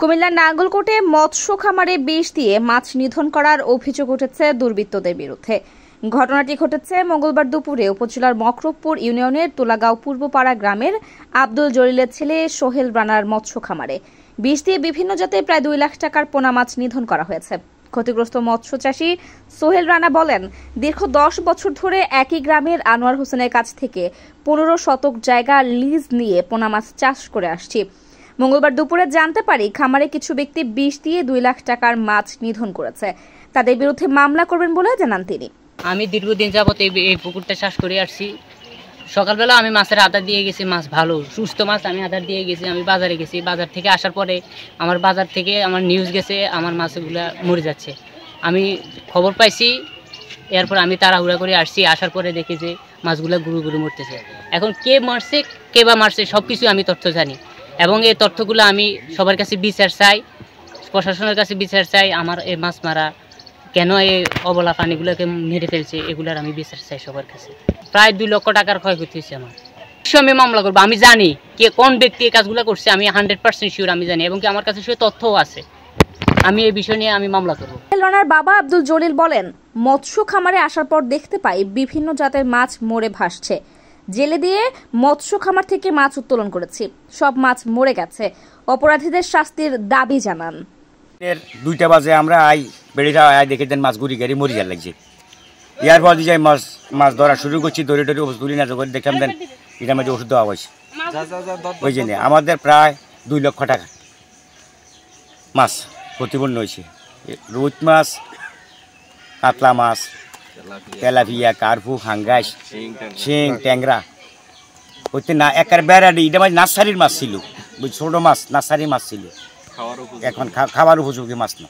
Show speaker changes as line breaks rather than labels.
কুমিল্লার নাঙ্গলকোটে মৎস্য খামারে বিষ দিয়ে মাছ নিধন করার অভিযোগ উঠেছে দুর্বৃত্তদের বিরুদ্ধে ঘটনাটি ঘটেছে মঙ্গলবার দুপুরে উপজেলার মকরবপুর ইউনিয়নের তোলাগাঁও পূর্বপাড়া গ্রামের আব্দুল জলিলের ছেলে সোহেল রানার মৎস্য খামারে বিষ দিয়ে বিভিন্ন জাতে প্রায় দুই লাখ টাকার পোনা মাছ নিধন করা হয়েছে ক্ষতিগ্রস্ত মৎস্য চাষী সোহেল রানা বলেন দীর্ঘ দশ বছর ধরে একই গ্রামের আনোয়ার হোসেনের কাছ থেকে পনেরো শতক জায়গা লিজ নিয়ে পোনা মাছ চাষ করে আসছি মঙ্গলবার দুপুরে জানতে পারি খামারে কিছু ব্যক্তি বিষ দিয়ে দুই লাখ টাকার মাছ নিধন করেছে তাদের বিরুদ্ধে মামলা করবেন
বলে জানান তিনি আমি দীর্ঘদিন যাবত এই পুকুরটা চাষ করে আসছি সকালবেলা আমি মাছের আদার দিয়ে গেছি মাছ ভালো সুস্থ মাছ আমি আদার দিয়ে গেছি আমি বাজারে গেছি বাজার থেকে আসার পরে আমার বাজার থেকে আমার নিউজ গেছে আমার মাছগুলো মরে যাচ্ছে আমি খবর পাইছি এরপর আমি তাড়াহুড়া করে আসছি আসার পরে দেখি যে মাছগুলো গুরু গুরু মরতেছে এখন কে মারছে কে বা মারছে সব কিছু আমি তথ্য জানি এবং এই তথ্যগুলো আমি সবার কাছে বিচার চাই প্রশাসনের কাছে বিচার চাই আমার এই মাছ মারা কেন এই অবলা পানিগুলোকে মেরে ফেলছে এগুলোর আমি বিচার চাই সবার কাছে প্রায় দুই লক্ষ টাকার ক্ষয়ক্ষতি হয়েছে আমার আমি মামলা করবো আমি জানি কে কোন ব্যক্তি এই কাজগুলো করছে আমি হান্ড্রেড পার্সেন্ট শিওর আমি জানি এবং কি আমার কাছে সে তথ্যও আছে আমি এই বিষয় নিয়ে আমি মামলা করবো
রানার বাবা আব্দুল জলিল বলেন মৎস্য খামারে আসার পর দেখতে পাই বিভিন্ন জাতের মাছ মরে ভাসছে জেলে দিয়ে মৎস্য খামার থেকে মাছ উত্তোলন করেছি সব মাছ মরে গেছে অপরাধীদের শাস্তির দাবি জানান
দুইটা বাজে আমরা আই বেড়ে যাওয়া দেখে দেন মাছ গুড়ি গাড়ি মরি যা লাগছে ইয়ার পর যাই মাছ মাছ ধরা শুরু করছি দড়ি ধরে ওষুধ তুলি না করে দেখলাম দেন এটা মাঝে ওষুধ দেওয়া হয়েছে ওই জন্য আমাদের প্রায় দুই লক্ষ টাকা মাছ প্রতিপন্ন হয়েছে রুইট মাছ কাতলা মাছ তেলাপিয়া কার্পু হাঙ্গাস শিং ট্যাংরা হইতে না একার বেড়াডি এটা মানে মাছ নার্সারির মাছ ছিল ওই ছোটো মাছ নার্সারির মাছ ছিল এখন খাবার উপযোগী মাছ না